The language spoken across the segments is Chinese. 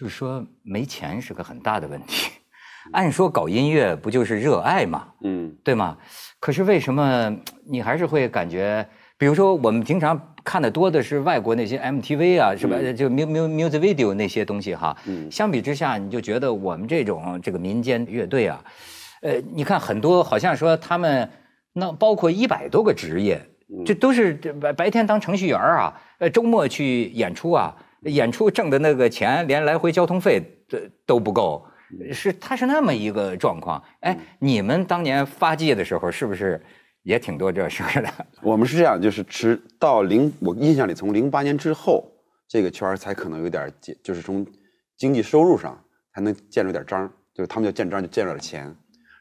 就是说，没钱是个很大的问题。按说搞音乐不就是热爱嘛？嗯，对吗？可是为什么你还是会感觉，比如说我们平常看的多的是外国那些 MTV 啊，是吧？就 music music video 那些东西哈。嗯。相比之下，你就觉得我们这种这个民间乐队啊，呃，你看很多好像说他们那包括一百多个职业，这都是白白天当程序员啊，呃，周末去演出啊。演出挣的那个钱，连来回交通费都都不够，是他是那么一个状况。哎，你们当年发迹的时候，是不是也挺多这事儿的？我们是这样，就是直到零，我印象里从零八年之后，这个圈儿才可能有点，就是从经济收入上才能见着点章，就是他们叫见章就见着点钱。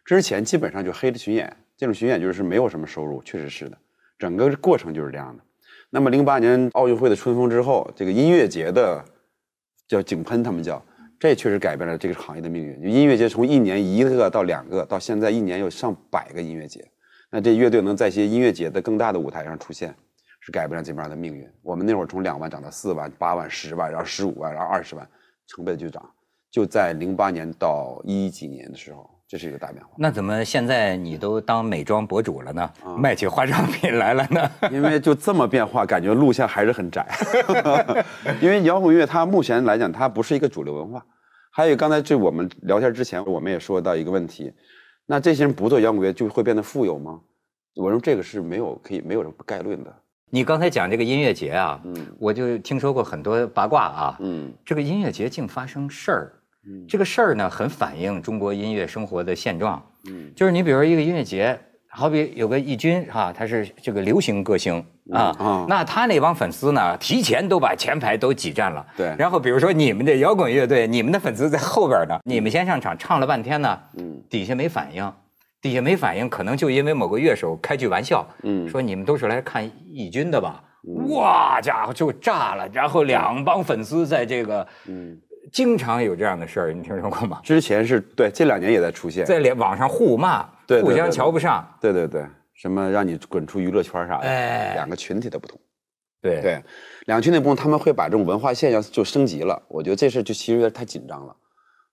之前基本上就黑的巡演，这种巡演就是没有什么收入，确实是的，整个过程就是这样的。那么，零八年奥运会的春风之后，这个音乐节的叫井喷，他们叫，这确实改变了这个行业的命运。音乐节从一年一个到两个，到现在一年有上百个音乐节。那这乐队能在一些音乐节的更大的舞台上出现，是改变了这方面的命运。我们那会儿从两万涨到四万、八万、十万，然后十五万，然后二十万，成倍的就涨，就在零八年到一几年的时候。这是一个大变化。那怎么现在你都当美妆博主了呢？卖起化妆品来了呢？因为就这么变化，感觉路线还是很窄。因为摇滚乐它目前来讲，它不是一个主流文化。还有刚才这我们聊天之前，我们也说到一个问题：那这些人不做摇滚乐，就会变得富有吗？我认为这个是没有可以没有什么概论的。你刚才讲这个音乐节啊，嗯，我就听说过很多八卦啊，嗯，这个音乐节竟发生事儿。这个事儿呢，很反映中国音乐生活的现状。嗯，就是你比如说一个音乐节，好比有个义君哈，他是这个流行歌星啊，那他那帮粉丝呢，提前都把前排都挤占了。对。然后比如说你们这摇滚乐队，你们的粉丝在后边呢，你们先上场唱了半天呢，嗯，底下没反应，底下没反应，可能就因为某个乐手开句玩笑，嗯，说你们都是来看义君的吧，哇家伙就炸了，然后两帮粉丝在这个，嗯。经常有这样的事儿，你听说过吗？之前是对，这两年也在出现，在网上互骂，互相瞧不上。对对对，什么让你滚出娱乐圈啥的，两个群体的不同。对对，两群体不同，他们会把这种文化现象就升级了。我觉得这事就其实有点太紧张了。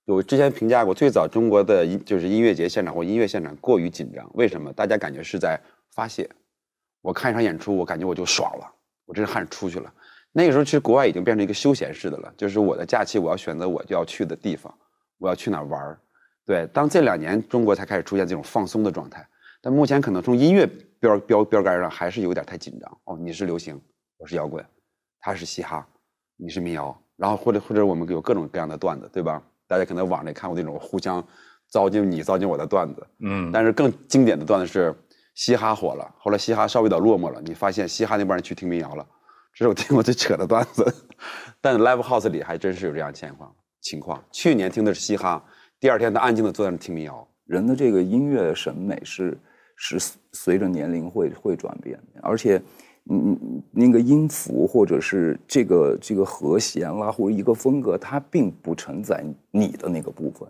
我之前评价过，最早中国的就是音乐节现场或音乐现场过于紧张，为什么？大家感觉是在发泄。我看一场演出，我感觉我就爽了，我这汗出去了。那个时候其实国外已经变成一个休闲式的了，就是我的假期，我要选择我就要去的地方，我要去哪玩儿。对，当这两年中国才开始出现这种放松的状态，但目前可能从音乐标标标杆上还是有点太紧张。哦，你是流行，我是摇滚，他是嘻哈，你是民谣，然后或者或者我们有各种各样的段子，对吧？大家可能网上看过那种互相糟践你糟践我的段子，嗯。但是更经典的段子是嘻哈火了，后来嘻哈稍微有点落寞了，你发现嘻哈那帮人去听民谣了。这是我听过最扯的段子，但 Live House 里还真是有这样的情况。情况去年听的是嘻哈，第二天他安静的坐在那听民谣。人的这个音乐审美是是随着年龄会会转变，而且嗯，那个音符或者是这个这个和弦啦，或者一个风格，它并不承载你的那个部分。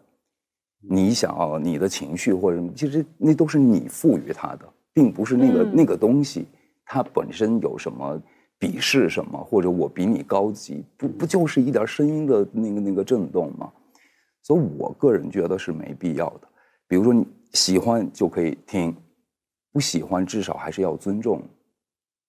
你想要你的情绪或者什么，其实那都是你赋予它的，并不是那个那个东西它本身有什么。鄙视什么，或者我比你高级，不不就是一点声音的那个那个震动吗？所以，我个人觉得是没必要的。比如说，你喜欢就可以听，不喜欢至少还是要尊重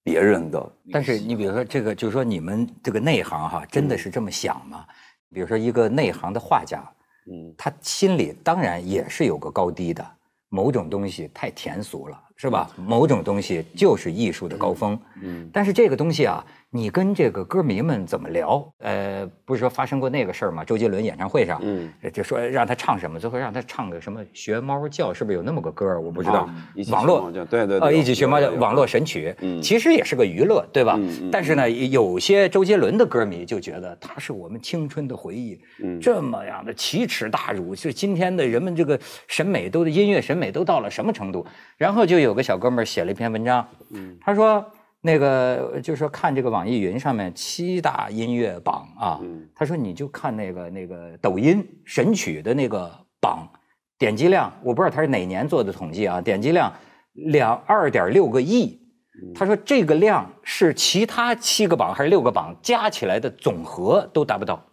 别人的。但是，你比如说这个，就是说你们这个内行哈，真的是这么想吗？比如说，一个内行的画家，嗯，他心里当然也是有个高低的，某种东西太甜俗了。是吧？某种东西就是艺术的高峰，嗯，但是这个东西啊。你跟这个歌迷们怎么聊？呃，不是说发生过那个事儿吗？周杰伦演唱会上，嗯，就说让他唱什么，最后让他唱个什么学猫叫，是不是有那么个歌儿？我不知道，网络对对啊，一起学猫叫，网络神曲，嗯，其实也是个娱乐，对吧？嗯但是呢，有些周杰伦的歌迷就觉得他是我们青春的回忆，嗯，这么样的奇耻大辱，是今天的人们这个审美，都音乐审美都到了什么程度？然后就有个小哥们儿写了一篇文章，嗯，他说。那个就说看这个网易云上面七大音乐榜啊，他说你就看那个那个抖音神曲的那个榜，点击量我不知道他是哪年做的统计啊，点击量两二点六个亿，他说这个量是其他七个榜还是六个榜加起来的总和都达不到，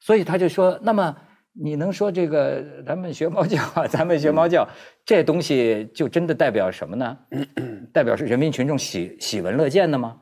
所以他就说那么。你能说这个？咱们学猫叫，咱们学猫叫，这东西就真的代表什么呢？代表是人民群众喜喜闻乐见的吗？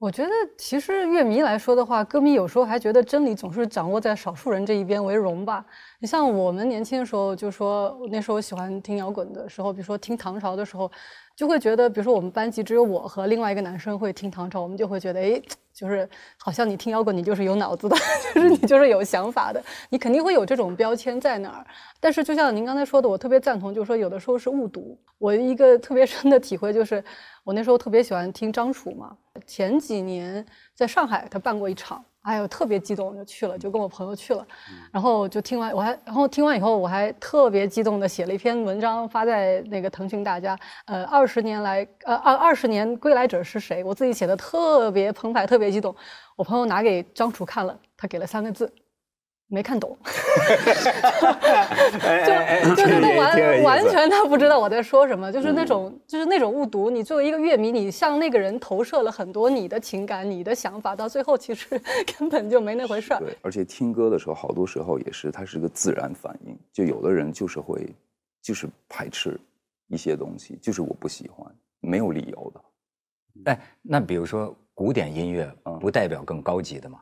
我觉得，其实乐迷来说的话，歌迷有时候还觉得真理总是掌握在少数人这一边为荣吧。你像我们年轻的时候，就说那时候喜欢听摇滚的时候，比如说听唐朝的时候。就会觉得，比如说我们班级只有我和另外一个男生会听唐朝，我们就会觉得，哎，就是好像你听摇滚，你就是有脑子的，就是你就是有想法的，你肯定会有这种标签在那儿。但是就像您刚才说的，我特别赞同，就是说有的时候是误读。我一个特别深的体会就是，我那时候特别喜欢听张楚嘛，前几年在上海他办过一场。哎呦，特别激动，就去了，就跟我朋友去了，然后就听完，我还，然后听完以后，我还特别激动的写了一篇文章，发在那个腾讯大家，呃，二十年来，呃，二二十年归来者是谁？我自己写的特别澎湃，特别激动。我朋友拿给张楚看了，他给了三个字。没看懂，就就就完完全他不知道我在说什么，就是那种就是那种误读。你作为一个乐迷，你向那个人投射了很多你的情感、你的想法，到最后其实根本就没那回事儿。对，而且听歌的时候，好多时候也是它是个自然反应。就有的人就是会，就是排斥一些东西，就是我不喜欢，没有理由的。哎，那比如说古典音乐，不代表更高级的吗？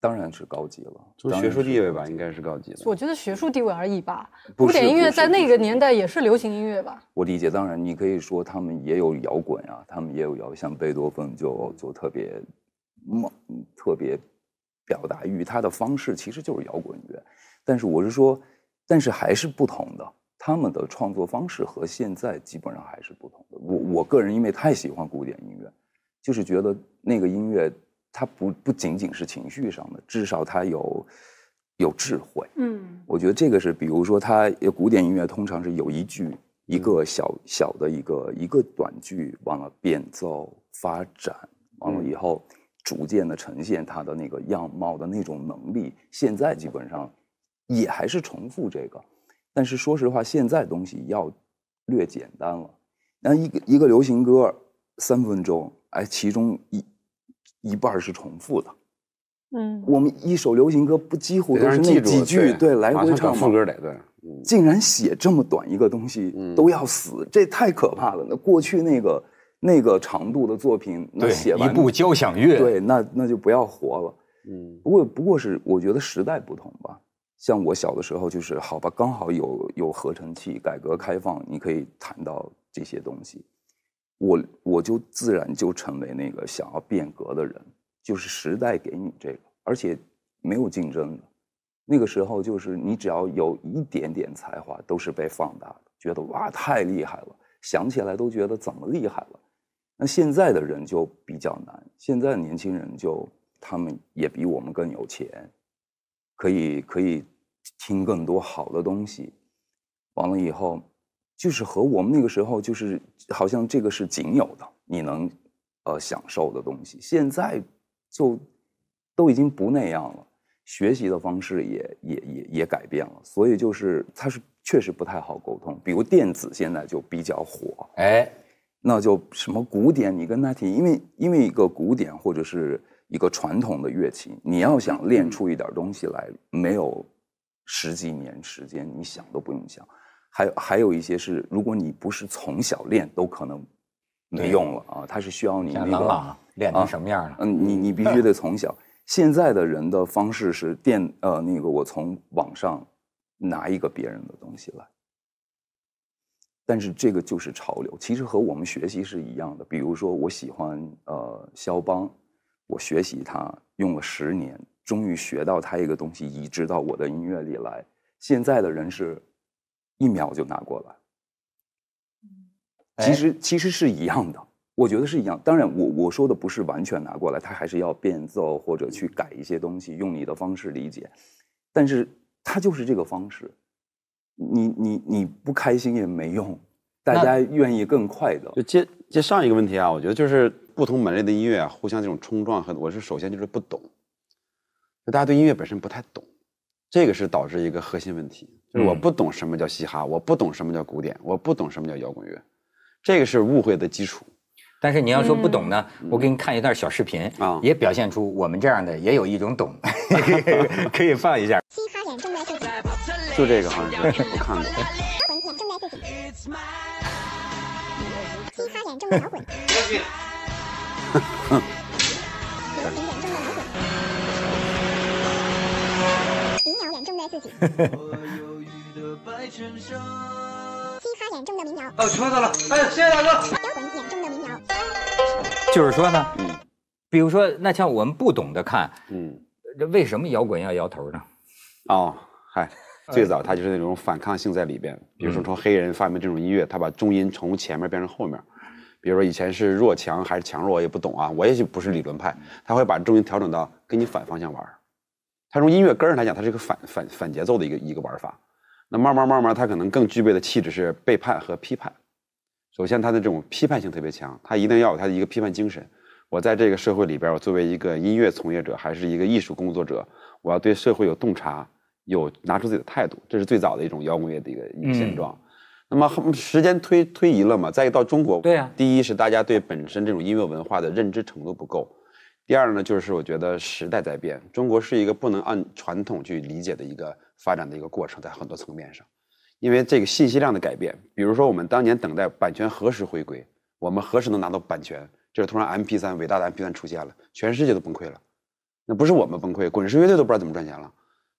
当然是高级了，就学术地位吧，应该是高级的。我觉得学术地位而已吧。古典音乐在那个年代也是流行音乐吧？我理解，当然，你可以说他们也有摇滚啊，他们也有摇，像贝多芬就就特别，特，别表达欲，他的方式其实就是摇滚乐。但是我是说，但是还是不同的，他们的创作方式和现在基本上还是不同的。我我个人因为太喜欢古典音乐，就是觉得那个音乐。它不不仅仅是情绪上的，至少它有有智慧。嗯，我觉得这个是，比如说，它古典音乐通常是有一句一个小小的一个一个短句，完了变奏发展，完了以后逐渐的呈现它的那个样貌的那种能力。现在基本上也还是重复这个，但是说实话，现在东西要略简单了。那一个一个流行歌三分钟，哎，其中一。一半是重复的，嗯，我们一首流行歌不几乎都是那几句，对，来回唱。副歌来对，竟然写这么短一个东西都要死，这太可怕了。那过去那个那个长度的作品，那写一部交响乐，对，那那就不要活了。嗯，不过不过是我觉得时代不同吧。像我小的时候就是好吧，刚好有有合成器，改革开放，你可以谈到这些东西。我我就自然就成为那个想要变革的人，就是时代给你这个，而且没有竞争的，那个时候就是你只要有一点点才华都是被放大的，觉得哇太厉害了，想起来都觉得怎么厉害了。那现在的人就比较难，现在年轻人就他们也比我们更有钱，可以可以听更多好的东西，完了以后。就是和我们那个时候，就是好像这个是仅有的你能呃享受的东西。现在就都已经不那样了，学习的方式也也也也改变了。所以就是它是确实不太好沟通。比如电子现在就比较火，哎，那就什么古典，你跟他提，因为因为一个古典或者是一个传统的乐器，你要想练出一点东西来，没有十几年时间，你想都不用想。还有还有一些是，如果你不是从小练，都可能没用了啊。它是需要你那个练成什么样呢？嗯，你你必须得从小。现在的人的方式是电呃，那个我从网上拿一个别人的东西来，但是这个就是潮流。其实和我们学习是一样的。比如说，我喜欢呃肖邦，我学习他用了十年，终于学到他一个东西，移植到我的音乐里来。现在的人是。一秒就拿过来，其实其实是一样的，我觉得是一样。当然，我我说的不是完全拿过来，他还是要变奏或者去改一些东西，用你的方式理解。但是他就是这个方式，你你你不开心也没用，大家愿意更快的。就接接上一个问题啊，我觉得就是不同门类的音乐啊，互相这种冲撞和，我是首先就是不懂，就大家对音乐本身不太懂，这个是导致一个核心问题。我不懂什么叫嘻哈，我不懂什么叫古典，我不懂什么叫摇滚乐，这个是误会的基础。但是你要说不懂呢，我给你看一段小视频啊，也表现出我们这样的也有一种懂，可以放一下。嘻哈眼中的自己，就这个好像是我看过。摇滚眼中的自己，嘻哈眼中的摇滚，流行眼中的摇滚，民谣眼中的自己。嘻哈眼中的民谣哦，找到了！哎，谢谢大哥。摇滚眼中的民谣，就是说呢，嗯，比如说那像我们不懂得看，嗯，这为什么摇滚要摇头呢？哦，嗨，最早他就是那种反抗性在里边。比如说，从黑人发明这种音乐，他把重音从前面变成后面。比如说以前是弱强还是强弱，我也不懂啊，我也许不是理论派。他会把重音调整到跟你反方向玩他从音乐根上来讲，它是一个反反反节奏的一个一个玩法。那慢慢慢慢，他可能更具备的气质是背叛和批判。首先，他的这种批判性特别强，他一定要有他的一个批判精神。我在这个社会里边，我作为一个音乐从业者，还是一个艺术工作者，我要对社会有洞察，有拿出自己的态度，这是最早的一种摇滚乐的一个一个现状。那么时间推推移了嘛？再一到中国，对呀，第一是大家对本身这种音乐文化的认知程度不够。第二呢，就是我觉得时代在变，中国是一个不能按传统去理解的一个发展的一个过程，在很多层面上，因为这个信息量的改变，比如说我们当年等待版权何时回归，我们何时能拿到版权，这是突然 M P 三伟大的 M P 三出现了，全世界都崩溃了，那不是我们崩溃，滚石乐队都不知道怎么赚钱了，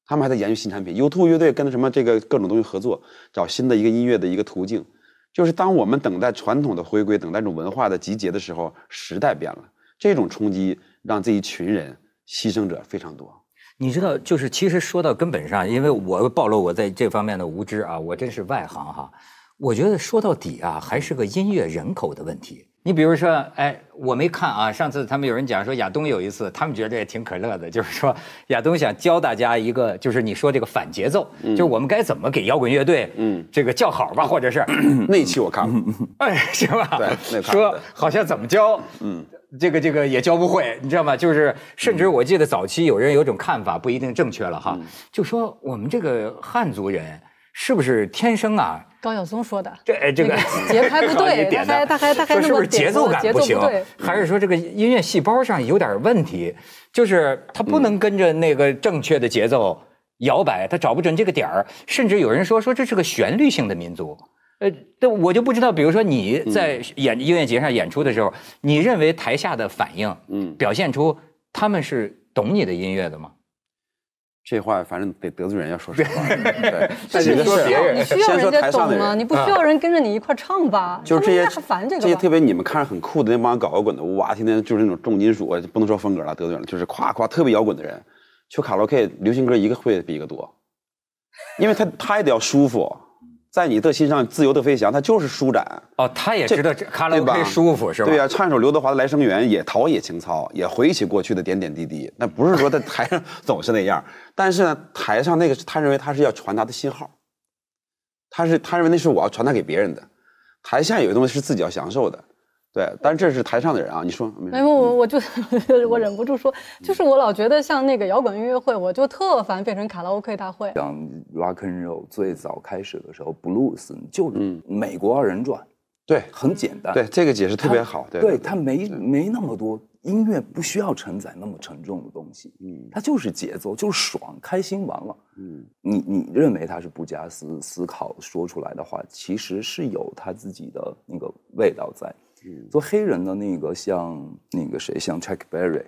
他们还在研究新产品，YouTube 乐队跟什么这个各种东西合作，找新的一个音乐的一个途径，就是当我们等待传统的回归，等待一种文化的集结的时候，时代变了，这种冲击。让这一群人牺牲者非常多，你知道，就是其实说到根本上，因为我暴露我在这方面的无知啊，我真是外行哈。我觉得说到底啊，还是个音乐人口的问题。你比如说，哎，我没看啊。上次他们有人讲说，亚东有一次，他们觉得也挺可乐的，就是说亚东想教大家一个，就是你说这个反节奏，就是我们该怎么给摇滚乐队，嗯，这个叫好吧，或者是 那期我看了，哎，行吧，说好像怎么教，嗯，这个这个也教不会，你知道吗？就是甚至我记得早期有人有种看法，不一定正确了哈，就说我们这个汉族人是不是天生啊？高晓松说的，这这个节拍不 对，他还他还他还不是节奏感不行，还是说这个音乐细胞上有点问题，就是他不能跟着那个正确的节奏摇摆，他找不准这个点儿。甚至有人说说这是个旋律性的民族，呃，但我就不知道，比如说你在演音乐节上演出的时候，你认为台下的反应，嗯，表现出他们是懂你的音乐的吗？这话反正得得罪人，要说实话。是你需要，你需要人家懂吗？你不需要人跟着你一块唱吧？就是这些这些特别你们看着很酷的那帮搞摇滚的，哇，天天就是那种重金属，不能说风格了，得罪人了，就是夸夸特别摇滚的人，去卡拉 OK，流行歌一个会比一个多，因为他他也得要舒服。在你的心上自由的飞翔，它就是舒展哦。他也知道这卡拉 OK 舒服是吧？对呀，唱一首刘德华的《来生缘》也陶冶情操，也回忆起过去的点点滴滴。那不是说在台上 总是那样，但是呢，台上那个他认为他是要传达的信号，他是他认为那是我要传达给别人的。台下有些东西是自己要享受的。对，但是这是台上的人啊，你说没有我我就 我忍不住说，就是我老觉得像那个摇滚音乐会，我就特烦变成卡拉 OK 大会。像 rock and roll 最早开始的时候，blues 就美国二人转，对，很简单。对，这个解释特别好。对，它没没那么多音乐，不需要承载那么沉重的东西，嗯，它就是节奏，就是爽，开心完了。嗯，你你认为他是不加思思考说出来的话，其实是有他自己的那个味道在。做黑人的那个，像那个谁，像 Chuck Berry，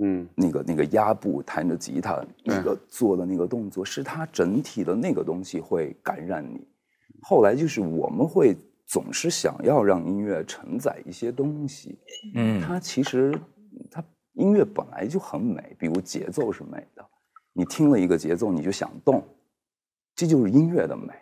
嗯，那个那个压步弹着吉他，那个做的那个动作，是他整体的那个东西会感染你。后来就是我们会总是想要让音乐承载一些东西，嗯，它其实它音乐本来就很美，比如节奏是美的，你听了一个节奏你就想动，这就是音乐的美。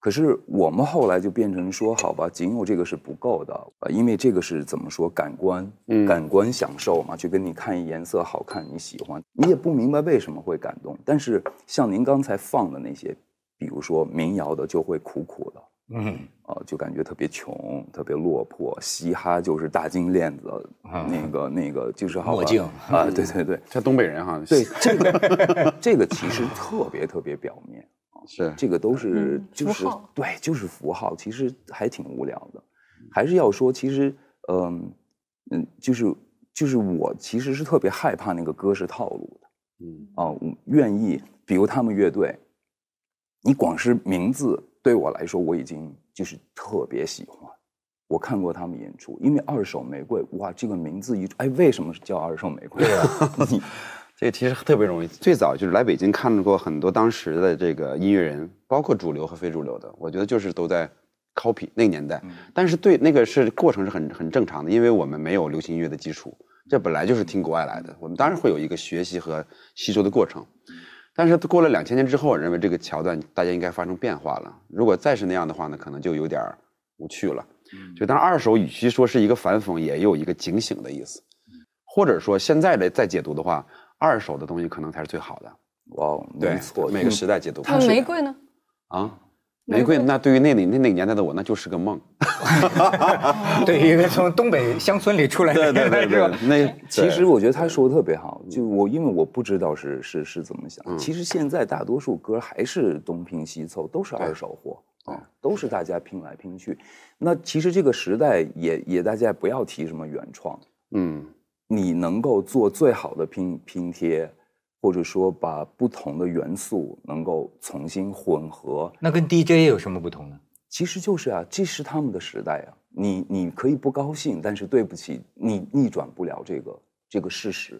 可是我们后来就变成说，好吧，仅有这个是不够的，呃，因为这个是怎么说，感官，感官享受嘛，就跟你看一色好看，你喜欢，你也不明白为什么会感动。但是像您刚才放的那些，比如说民谣的就会苦苦的，嗯，哦，就感觉特别穷，特别落魄。嘻哈就是大金链子，那个那个就是墨镜啊，对对对，像东北人哈，对这个 这个其实特别特别表面。是，这个都是就是对，就是符号，其实还挺无聊的。还是要说，其实，嗯嗯，就是就是我其实是特别害怕那个歌是套路的。嗯啊，愿意，比如他们乐队，你光是名字对我来说，我已经就是特别喜欢。我看过他们演出，因为二手玫瑰，哇，这个名字一哎，为什么叫二手玫瑰？这其实特别容易。最早就是来北京看过很多当时的这个音乐人，包括主流和非主流的。我觉得就是都在 copy 那个年代。但是对那个是过程是很很正常的，因为我们没有流行音乐的基础，这本来就是听国外来的。我们当然会有一个学习和吸收的过程。但是过了两千年之后，我认为这个桥段大家应该发生变化了。如果再是那样的话呢，可能就有点无趣了。就当然，二手与其说是一个反讽，也有一个警醒的意思，或者说现在的再解读的话。二手的东西可能才是最好的。哦，错，每个时代解读不玫瑰呢？啊，玫瑰那对于那那那年代的我，那就是个梦。对一个从东北乡村里出来的对对 对，那其实我觉得他说的特别好。就我因为我不知道是是是怎么想。其实现在大多数歌还是东拼西凑，都是二手货。嗯，都是大家拼来拼去。那其实这个时代也也大家不要提什么原创。嗯。你能够做最好的拼拼贴，或者说把不同的元素能够重新混合，那跟 DJ 有什么不同呢？其实就是啊，这是他们的时代啊。你你可以不高兴，但是对不起，你逆转不了这个这个事实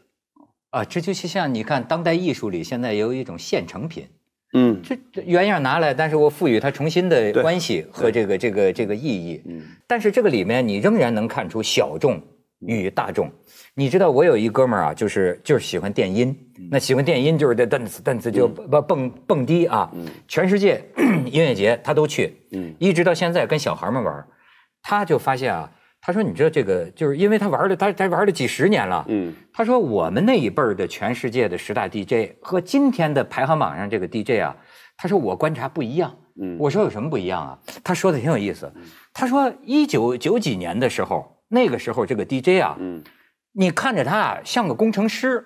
啊。这就像你看，当代艺术里现在有一种现成品，嗯，这原样拿来，但是我赋予它重新的关系和这个这个这个意义，嗯，但是这个里面你仍然能看出小众。与大众，你知道我有一哥们儿啊，就是就是喜欢电音，那喜欢电音就是这 dance dance 就蹦蹦蹦迪啊，全世界 音乐节他都去，一直到现在跟小孩们玩，他就发现啊，他说你知道这个就是因为他玩了他他玩了几十年了，嗯，他说我们那一辈儿的全世界的十大 DJ 和今天的排行榜上这个 DJ 啊，他说我观察不一样，嗯，我说有什么不一样啊？他说的挺有意思，他说一九九几年的时候。那个时候这个 DJ 啊，嗯，你看着他啊像个工程师，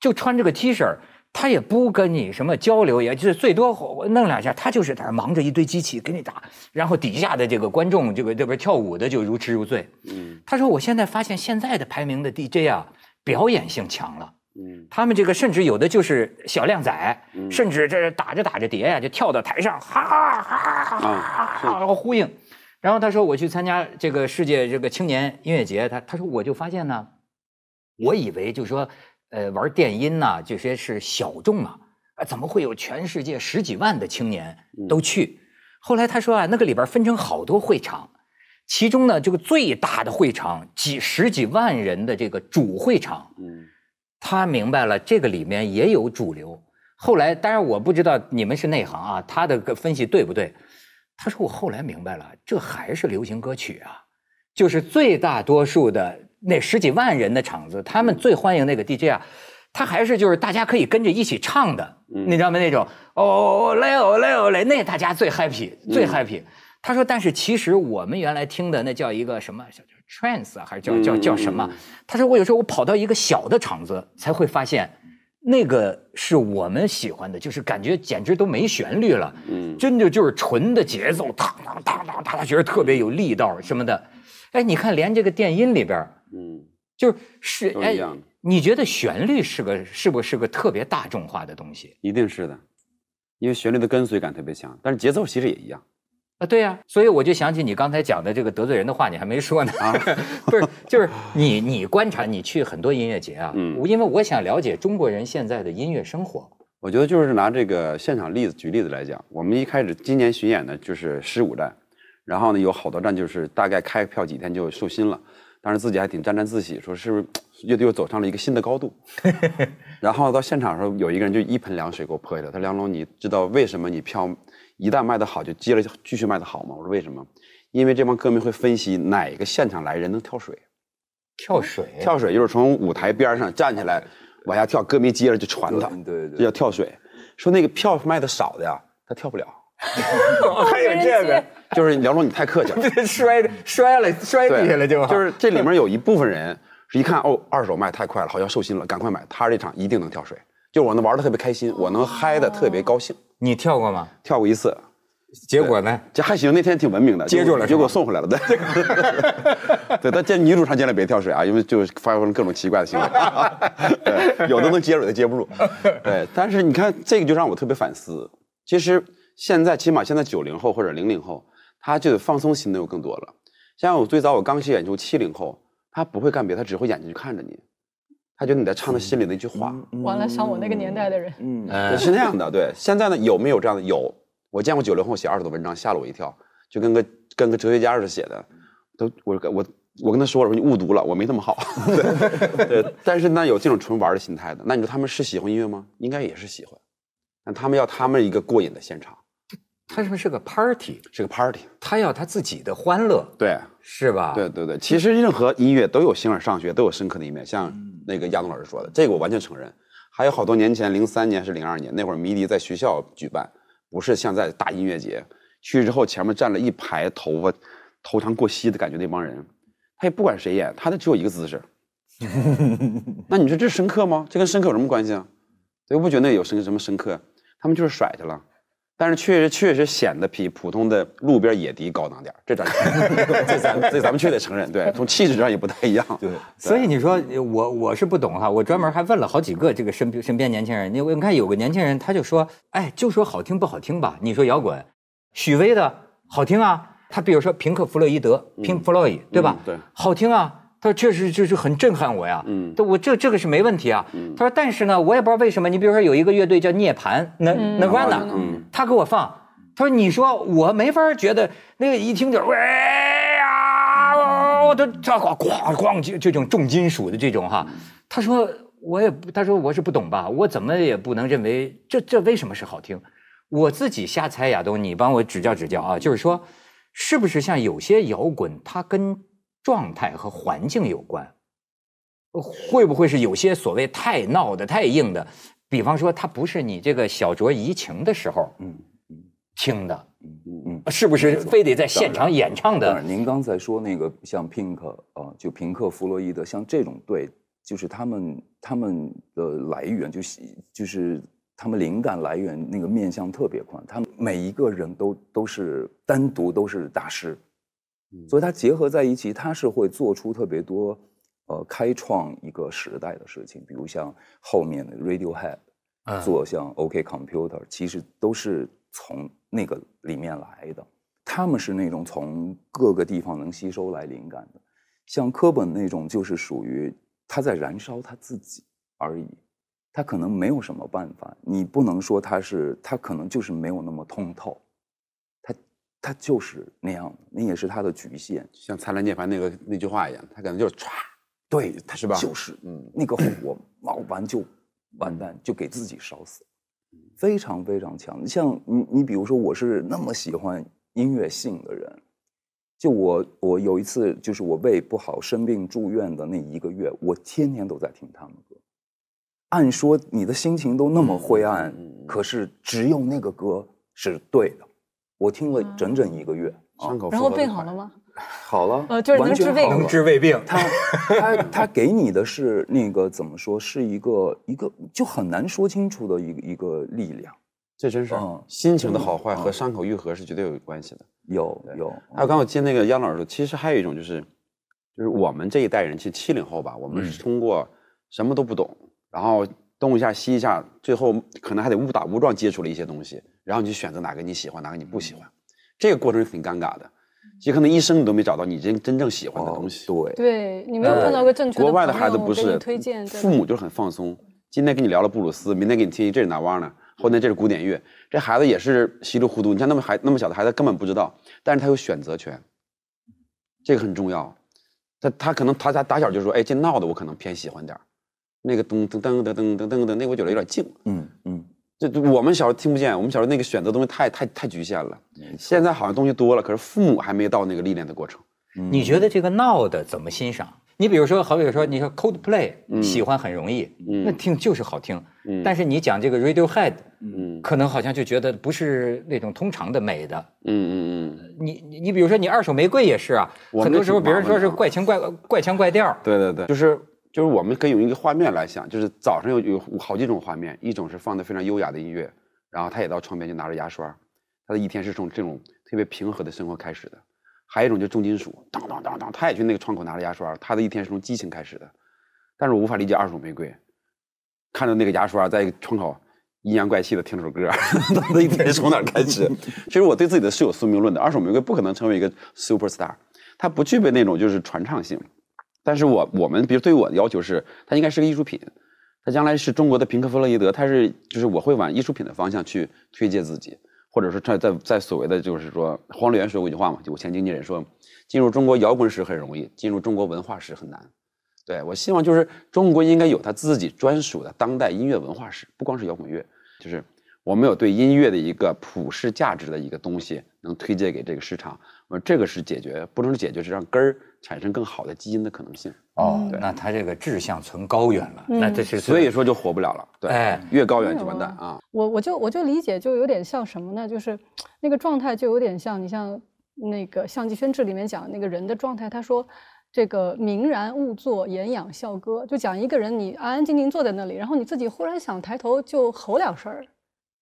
就穿这个 T 恤他也不跟你什么交流，也就是最多弄两下，他就是在那忙着一堆机器给你打，然后底下的这个观众这个这边跳舞的就如痴如醉。嗯，他说我现在发现现在的排名的 DJ 啊，表演性强了。嗯，他们这个甚至有的就是小靓仔，甚至这打着打着碟呀就跳到台上，哈哈哈哈哈，然后呼应。然后他说：“我去参加这个世界这个青年音乐节，他他说我就发现呢，我以为就是说，呃，玩电音呐，这些是小众啊，啊，怎么会有全世界十几万的青年都去？后来他说啊，那个里边分成好多会场，其中呢，这个最大的会场几十几万人的这个主会场，嗯，他明白了这个里面也有主流。后来，当然我不知道你们是内行啊，他的分析对不对？”他说：“我后来明白了，这还是流行歌曲啊，就是最大多数的那十几万人的场子，他们最欢迎那个 DJ 啊，他还是就是大家可以跟着一起唱的，你知道吗？那种哦来哦来哦来，那大家最 happy 最 happy。”他说：“但是其实我们原来听的那叫一个什么，叫 trance 啊，还是叫叫叫什么？”他说：“我有时候我跑到一个小的场子，才会发现。”那个是我们喜欢的，就是感觉简直都没旋律了，嗯，真的就是纯的节奏，当当当当当，觉得特别有力道什么的，哎，你看连这个电音里边，嗯，就是是哎，你觉得旋律是个是不是个特别大众化的东西？一定是的，因为旋律的跟随感特别强，但是节奏其实也一样。啊，对呀，所以我就想起你刚才讲的这个得罪人的话，你还没说呢啊，不是，就是你你观察，你去很多音乐节啊，嗯，因为我想了解中国人现在的音乐生活。我觉得就是拿这个现场例子举例子来讲，我们一开始今年巡演呢就是十五站，然后呢有好多站就是大概开票几天就售罄了。当时自己还挺沾沾自喜，说是不是又又走上了一个新的高度。然后到现场的时候，有一个人就一盆凉水给我泼下来。他梁龙，你知道为什么你票一旦卖的好，就接了继续卖的好吗？我说为什么？因为这帮歌迷会分析哪个现场来人能跳水。跳水？跳水就是从舞台边上站起来往下跳，歌迷接着就传他。对对对。这叫跳水。说那个票卖的少的呀，他跳不了。还有这个。就是梁龙，你太客气了，摔摔了摔地下了就就是这里面 有一部分人，一看哦，二手卖太快了，好像售罄了，赶快买。他这场一定能跳水，就我能玩的特别开心，我能嗨的特别高兴。你跳过吗？跳过一次，结果呢？这还行，那天挺文明的，接住了，结果送回来了。对，对，但见女主上见了别跳水啊，因为就发生各种奇怪的行为，有的能接住，有的接不住。对，但是你看这个就让我特别反思，其实现在起码现在九零后或者零零后。他就得放松，心的有更多了。像我最早我刚去演出，七零后，他不会干别的，他只会眼睛去看着你，他觉得你在唱他心里的一句话。完了，像我那个年代的人，嗯，是那样的。对，现在呢，有没有这样的？有，我见过九零后写二十的文章，吓了我一跳，就跟个跟个哲学家似的写的，都我我我跟他说了，我说你误读了，我没那么好。对，但是那有这种纯玩的心态的，那你说他们是喜欢音乐吗？应该也是喜欢，但他们要他们一个过瘾的现场。他是不是个 party？是个 party。他要他自己的欢乐，对，是吧？对对对。其实任何音乐都有形而上学，都有深刻的一面。像那个亚东老师说的，这个我完全承认。还有好多年前，零三年是零二年那会儿，迷笛在学校举办，不是像在大音乐节。去之后，前面站了一排头发头长过膝的感觉那帮人，他也不管谁演，他的只有一个姿势。那你说这深刻吗？这跟深刻有什么关系啊？我又不觉得有深什么深刻，他们就是甩去了。但是确实确实显得比普通的路边野迪高档点，这咱这 咱这咱们确得承认，对，从气质上也不太一样，对。所以你说我我是不懂哈，我专门还问了好几个这个身边身边年轻人，你你看有个年轻人他就说，哎，就说好听不好听吧，你说摇滚，许巍的好听啊，他比如说平克弗洛伊德，平弗洛伊，对吧？对，好听啊。他说：“确实就是很震撼我呀，嗯，我这这个是没问题啊。”他说：“但是呢，我也不知道为什么。你比如说有一个乐队叫涅槃，那那的，嗯，他给我放。他说：‘你说我没法觉得那个一听就哎呀，我都这咣咣咣就这种重金属的这种哈。’他说：‘我也，他说我是不懂吧，我怎么也不能认为这这为什么是好听？我自己瞎猜呀，都你帮我指教指教啊。就是说，是不是像有些摇滚它跟？”状态和环境有关，会不会是有些所谓太闹的、太硬的？比方说，它不是你这个小酌怡情的时候，嗯，听的，嗯嗯，是不是非得在现场演唱的？您刚才说那个像 Pink 啊，就平克·弗洛伊德，像这种对，就是他们他们的来源，就就是他们灵感来源那个面向特别宽，他们每一个人都都是单独都是大师。所以它结合在一起，它是会做出特别多，呃，开创一个时代的事情。比如像后面的 Radiohead，做像 OK Computer，其实都是从那个里面来的。他们是那种从各个地方能吸收来灵感的，像科本那种就是属于他在燃烧他自己而已，他可能没有什么办法。你不能说他是，他可能就是没有那么通透。他就是那样，那也是他的局限，像《灿烂涅槃》那个那句话一样，他可能就是唰，对，他是吧？就是，嗯，那个火冒完就完蛋，就给自己烧死非常非常强。像你，你比如说，我是那么喜欢音乐性的人，就我，我有一次就是我胃不好生病住院的那一个月，我天天都在听他们的歌。按说你的心情都那么灰暗，可是只有那个歌是对的。我听了整整一个月，伤口，然后病 好了吗？好了，呃，就是能治胃，能治胃病。他他他给你的是那个怎么说，是一个一个就很难说清楚的一个一个力量。这真是，心情的好坏和伤口愈合是绝对有关系的。有有。还有刚我听那个杨老师说，其实还有一种就是，就是我们这一代人，其实七零后吧，我们是通过什么都不懂，然后东一下西一下，最后可能还得误打误撞接触了一些东西。然后你去选择哪个你喜欢，哪个你不喜欢，这个过程是很尴尬的，也可能一生你都没找到你真真正喜欢的东西。对对，你没有碰到过正确的国外的孩子推荐，父母就是很放松。今天跟你聊了布鲁斯，明天给你听这是哪汪儿呢？后天这是古典乐，这孩子也是稀里糊涂。你像那么孩那么小的孩子根本不知道，但是他有选择权，这个很重要。他他可能他他打小就说，哎，这闹的我可能偏喜欢点那个咚咚噔噔噔噔噔噔，那我觉得有点静。嗯嗯。就我们小时候听不见，我们小时候那个选择东西太太太局限了。现在好像东西多了，可是父母还没到那个历练的过程。你觉得这个闹的怎么欣赏？你比如说，好比说，你说 Coldplay，喜欢很容易，那听就是好听。但是你讲这个 Radiohead，嗯，可能好像就觉得不是那种通常的美的。嗯嗯嗯。你你比如说，你二手玫瑰也是啊，很多时候别人说是怪腔怪怪腔怪调。对对对。就是。就是我们可以用一个画面来想，就是早上有有好几种画面，一种是放的非常优雅的音乐，然后他也到窗边就拿着牙刷，他的一天是从这种特别平和的生活开始的；还有一种就重金属，当当当当，他也去那个窗口拿着牙刷，他的一天是从激情开始的。但是我无法理解二手玫瑰，看着那个牙刷在窗口阴阳怪气的听首歌，他的一天是从哪开始？其实我对自己的是有宿命论的，二手玫瑰不可能成为一个 super star，他不具备那种就是传唱性。但是我我们比如对我的要求是，他应该是个艺术品，他将来是中国的平克·弗洛伊德，他是就是我会往艺术品的方向去推介自己，或者说在在在所谓的就是说，黄立源说过一句话嘛，就我前经纪人说，进入中国摇滚史很容易，进入中国文化史很难。对我希望就是中国应该有他自己专属的当代音乐文化史，不光是摇滚乐，就是我们有对音乐的一个普世价值的一个东西能推介给这个市场。这个是解决，不能解决，是让根儿产生更好的基因的可能性。哦，那他这个志向存高远了，那这是所以说就活不了了。对，越高远就完蛋啊。我我就我就理解，就有点像什么呢？就是那个状态就有点像你像那个《项机宣志》里面讲那个人的状态，他说这个明然勿坐，言养笑歌，就讲一个人你安安静静坐在那里，然后你自己忽然想抬头就吼两声儿。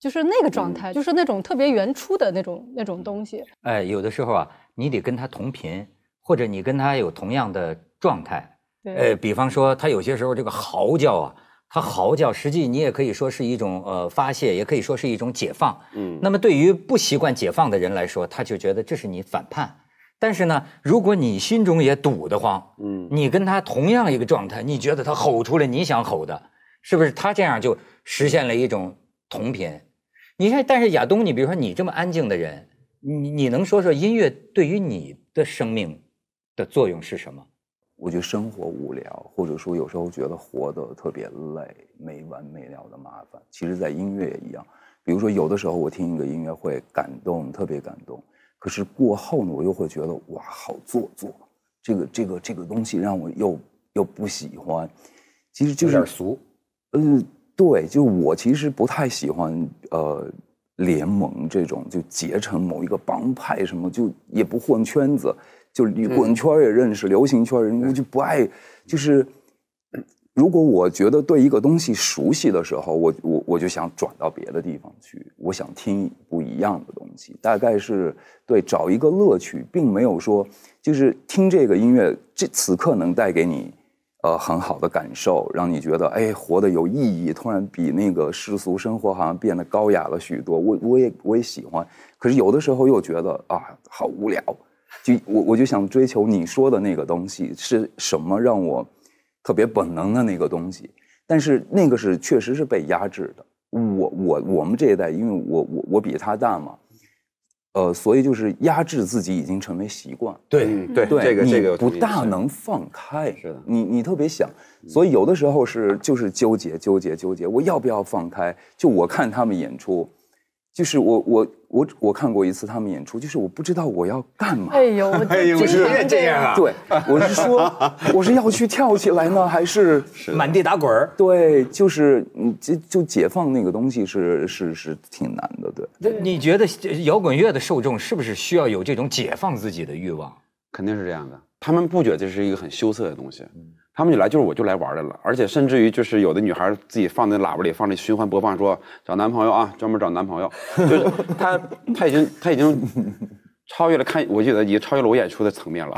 就是那个状态，就是那种特别原初的那种那种东西。哎，有的时候啊，你得跟他同频，或者你跟他有同样的状态。哎，比方说他有些时候这个嚎叫啊，他嚎叫，实际你也可以说是一种呃发泄，也可以说是一种解放。嗯，那么对于不习惯解放的人来说，他就觉得这是你反叛。但是呢，如果你心中也堵得慌，嗯，你跟他同样一个状态，你觉得他吼出了你想吼的，是不是？他这样就实现了一种。同频，你看，但是亚东，你比如说你这么安静的人，你你能说说音乐对于你的生命的作用是什么？我觉得生活无聊，或者说有时候觉得活得特别累，没完没了的麻烦。其实，在音乐也一样，比如说有的时候我听一个音乐会，感动，特别感动。可是过后呢，我又会觉得哇，好做作，这个这个这个东西让我又又不喜欢。其实就是有点俗，嗯。对，就我其实不太喜欢，呃，联盟这种就结成某一个帮派什么，就也不混圈子，就是你滚圈也认识流行圈人，我就不爱，就是如果我觉得对一个东西熟悉的时候，我我我就想转到别的地方去，我想听不一样的东西，大概是对找一个乐趣，并没有说就是听这个音乐这此刻能带给你。呃，很好的感受，让你觉得哎，活得有意义，突然比那个世俗生活好像变得高雅了许多。我我也我也喜欢，可是有的时候又觉得啊，好无聊。就我我就想追求你说的那个东西是什么，让我特别本能的那个东西。但是那个是确实是被压制的。我我我们这一代，因为我我我比他大嘛。呃，所以就是压制自己已经成为习惯，对对，这个这个你不大能放开，是的，你你特别想，所以有的时候是就是纠结纠结纠结，我要不要放开？就我看他们演出。就是我我我我看过一次他们演出，就是我不知道我要干嘛。哎呦，就是永远这样啊！对，我是说，我是要去跳起来呢，还是满地打滚儿？对，就是就就解放那个东西是是是挺难的。对，那你觉得摇滚乐的受众是不是需要有这种解放自己的欲望？肯定是这样的，他们不觉得这是一个很羞涩的东西。他们就来就是我就来玩来了，而且甚至于就是有的女孩自己放在喇叭里放着循环播放，说找男朋友啊，专门找男朋友，就是她，她已经她已经超越了看，我觉得已经超越了我演出的层面了，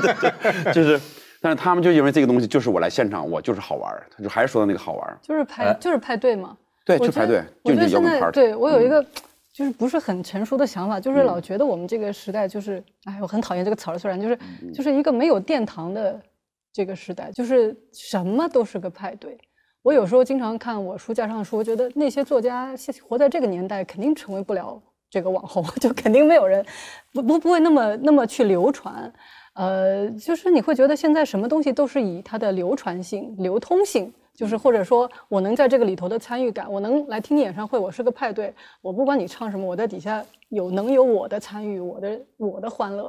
就是，但是他们就因为这个东西，就是我来现场，我就是好玩，他就还是说的那个好玩，就是派就是派对嘛，对，就排队，就你摇你牌对我有一个就是不是很成熟的想法，就是老觉得我们这个时代就是，哎，我很讨厌这个词儿，虽然就是就是一个没有殿堂的。这个时代就是什么都是个派对。我有时候经常看我书架上的书，觉得那些作家活在这个年代，肯定成为不了这个网红，就肯定没有人不不不会那么那么去流传。呃，就是你会觉得现在什么东西都是以它的流传性、流通性，就是或者说我能在这个里头的参与感，我能来听你演唱会，我是个派对，我不管你唱什么，我在底下有能有我的参与，我的我的欢乐。